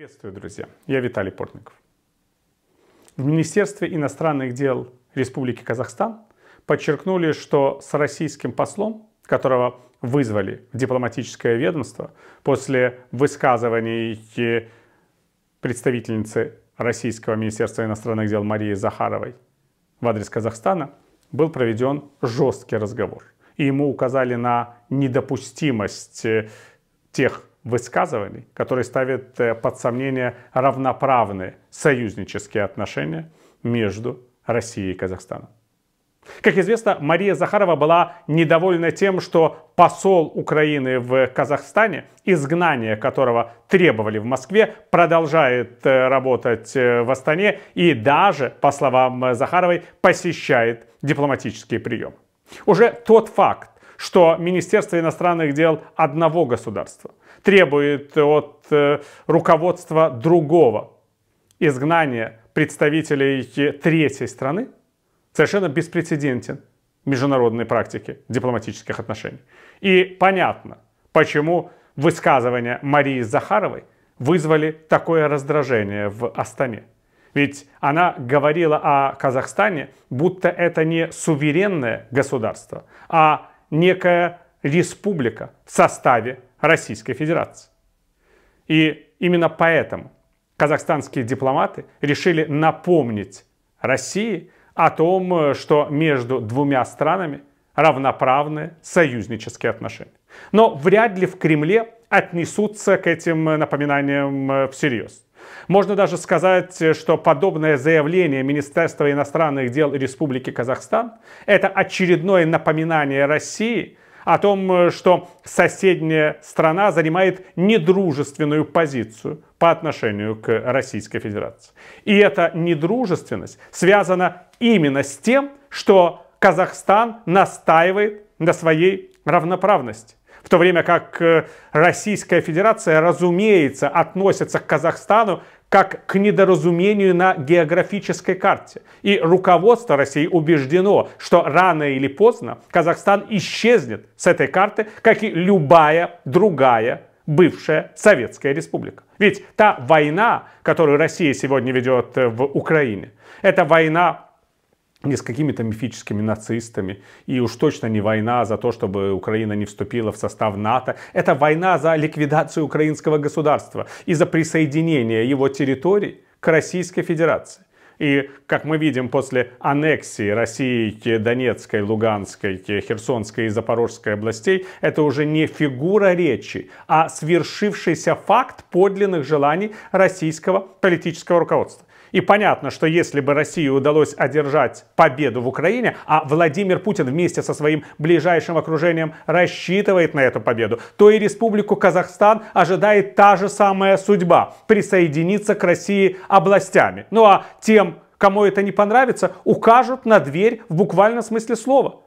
Приветствую, друзья. Я Виталий Портников. В Министерстве иностранных дел Республики Казахстан подчеркнули, что с российским послом, которого вызвали в дипломатическое ведомство после высказываний представительницы Российского Министерства иностранных дел Марии Захаровой в адрес Казахстана, был проведен жесткий разговор. И ему указали на недопустимость э, тех высказываний, которые ставят э, под сомнение равноправные союзнические отношения между Россией и Казахстаном. Как известно, Мария Захарова была недовольна тем, что посол Украины в Казахстане, изгнание которого требовали в Москве, продолжает э, работать э, в Астане и даже, по словам Захаровой, посещает дипломатические приемы. Уже тот факт, что Министерство иностранных дел одного государства требует от э, руководства другого изгнания представителей э, третьей страны, совершенно беспрецедентен в международной практике дипломатических отношений. И понятно, почему высказывания Марии Захаровой вызвали такое раздражение в Астане. Ведь она говорила о Казахстане, будто это не суверенное государство, а некая республика в составе Российской Федерации. И именно поэтому казахстанские дипломаты решили напомнить России о том, что между двумя странами равноправные союзнические отношения. Но вряд ли в Кремле отнесутся к этим напоминаниям э, всерьез. Можно даже сказать, что подобное заявление Министерства иностранных дел Республики Казахстан – это очередное напоминание России о том, что соседняя страна занимает недружественную позицию по отношению к Российской Федерации. И эта недружественность связана именно с тем, что Казахстан настаивает на своей равноправности. В то время как э, Российская Федерация, разумеется, относится к Казахстану как к недоразумению на географической карте. И руководство России убеждено, что рано или поздно Казахстан исчезнет с этой карты, как и любая другая бывшая Советская Республика. Ведь та война, которую Россия сегодня ведет в Украине, это война не с какими-то мифическими нацистами. И уж точно не война за то, чтобы Украина не вступила в состав НАТО. Это война за ликвидацию украинского государства и за присоединение его территорий к Российской Федерации. И, как мы видим, после аннексии России Донецкой, Луганской, Херсонской и Запорожской областей, это уже не фигура речи, а свершившийся факт подлинных желаний российского политического руководства. И понятно, что если бы России удалось одержать победу в Украине, а Владимир Путин вместе со своим ближайшим окружением рассчитывает на эту победу, то и Республику Казахстан ожидает та же самая судьба – присоединиться к России областями. Ну а тем, кому это не понравится, укажут на дверь в буквальном смысле слова.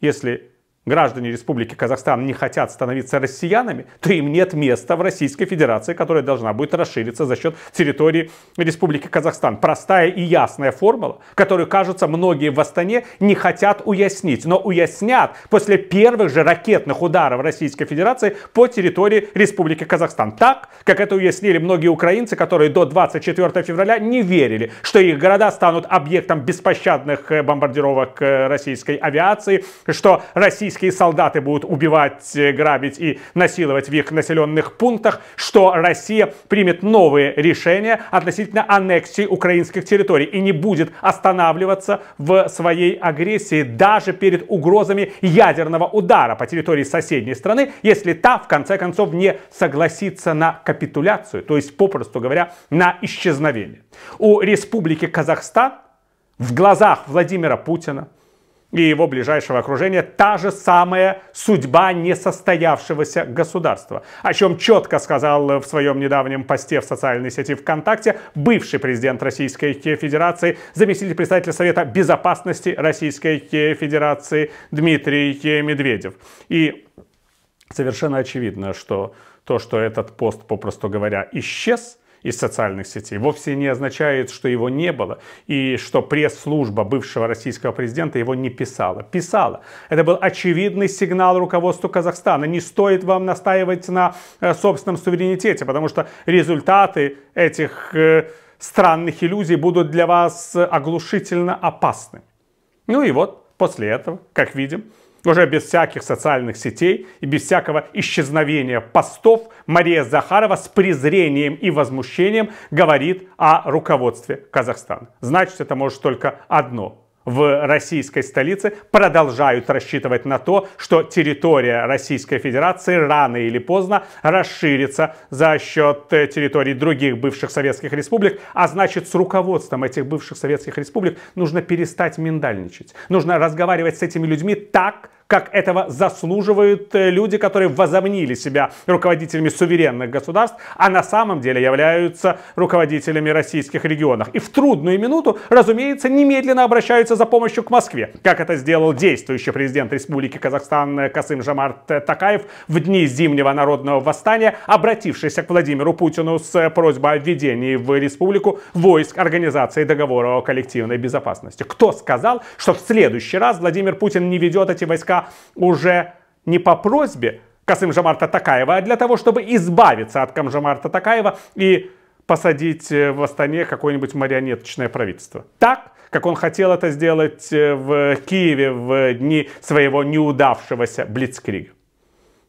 Если граждане Республики Казахстан не хотят становиться россиянами, то им нет места в Российской Федерации, которая должна будет расшириться за счет территории Республики Казахстан. Простая и ясная формула, которую, кажется, многие в Астане не хотят уяснить, но уяснят после первых же ракетных ударов Российской Федерации по территории Республики Казахстан. Так, как это уяснили многие украинцы, которые до 24 февраля не верили, что их города станут объектом беспощадных э, бомбардировок э, российской авиации, что Россия российские солдаты будут убивать, э, грабить и насиловать в их населенных пунктах, что Россия примет новые решения относительно аннексии украинских территорий и не будет останавливаться в своей агрессии даже перед угрозами ядерного удара по территории соседней страны, если та в конце концов не согласится на капитуляцию, то есть попросту говоря, на исчезновение. У Республики Казахстан в глазах Владимира Путина, и его ближайшего окружения та же самая судьба несостоявшегося государства, о чем четко сказал в своем недавнем посте в социальной сети ВКонтакте бывший президент Российской Федерации, заместитель председателя Совета Безопасности Российской Федерации Дмитрий Медведев. И совершенно очевидно, что то, что этот пост, попросту говоря, исчез – из социальных сетей вовсе не означает, что его не было и что пресс-служба бывшего российского президента его не писала. Писала. Это был очевидный сигнал руководству Казахстана. Не стоит вам настаивать на э, собственном суверенитете, потому что результаты этих э, странных иллюзий будут для вас э, оглушительно опасны. Ну и вот после этого, как видим, уже без всяких социальных сетей и без всякого исчезновения постов, Мария Захарова с презрением и возмущением говорит о руководстве Казахстана. Значит, это может только одно в российской столице продолжают рассчитывать на то, что территория Российской Федерации рано или поздно расширится за счет э, территорий других бывших советских республик, а значит с руководством этих бывших советских республик нужно перестать миндальничать. Нужно разговаривать с этими людьми так, как этого заслуживают э, люди, которые возомнили себя руководителями суверенных государств, а на самом деле являются руководителями российских регионов. И в трудную минуту, разумеется, немедленно обращаются за помощью к Москве, как это сделал действующий президент Республики Казахстан э, Касым Жамарт э, Такаев в дни Зимнего народного восстания, обратившийся к Владимиру Путину с просьбой о введении в республику войск Организации договора о коллективной безопасности. Кто сказал, что в следующий раз Владимир Путин не ведет эти войска Донецка уже не по просьбе Касым-Жамарта Такаева, а для того, чтобы избавиться от Камжамарта Такаева и посадить э, в Астане какое-нибудь марионеточное правительство. Так, как он хотел это сделать э, в Киеве в дни своего неудавшегося Блицкрига.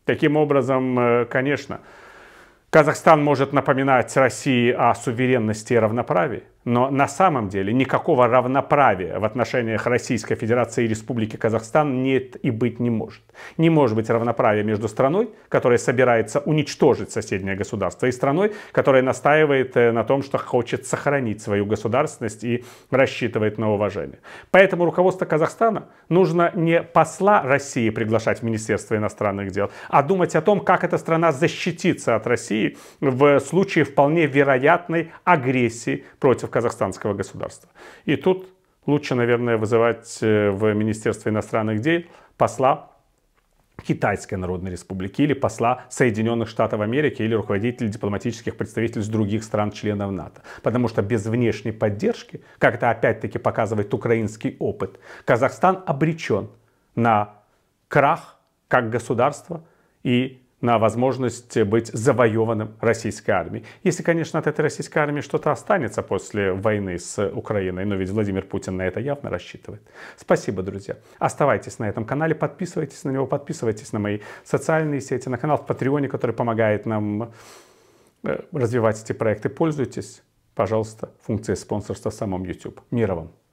Таким образом, э, конечно, Казахстан может напоминать России о суверенности и равноправии, но на самом деле никакого равноправия в отношениях Российской Федерации и Республики Казахстан нет и быть не может. Не может быть равноправия между страной, которая собирается уничтожить соседнее государство, и страной, которая настаивает э, на том, что хочет сохранить свою государственность и рассчитывает на уважение. Поэтому руководство Казахстана нужно не посла России приглашать в Министерство иностранных дел, а думать о том, как эта страна защитится от России в случае вполне вероятной агрессии против казахстанского государства. И тут лучше, наверное, вызывать э, в Министерство иностранных дел посла Китайской Народной Республики или посла Соединенных Штатов Америки или руководителей дипломатических представителей других стран-членов НАТО. Потому что без внешней поддержки, как это опять-таки показывает украинский опыт, Казахстан обречен на крах как государство и на возможность быть завоеванным российской армией. Если, конечно, от этой российской армии что-то останется после войны с Украиной, но ведь Владимир Путин на это явно рассчитывает. Спасибо, друзья. Оставайтесь на этом канале, подписывайтесь на него, подписывайтесь на мои социальные сети, на канал в Патреоне, который помогает нам э, развивать эти проекты. Пользуйтесь, пожалуйста, функцией спонсорства в самом YouTube. Мира вам!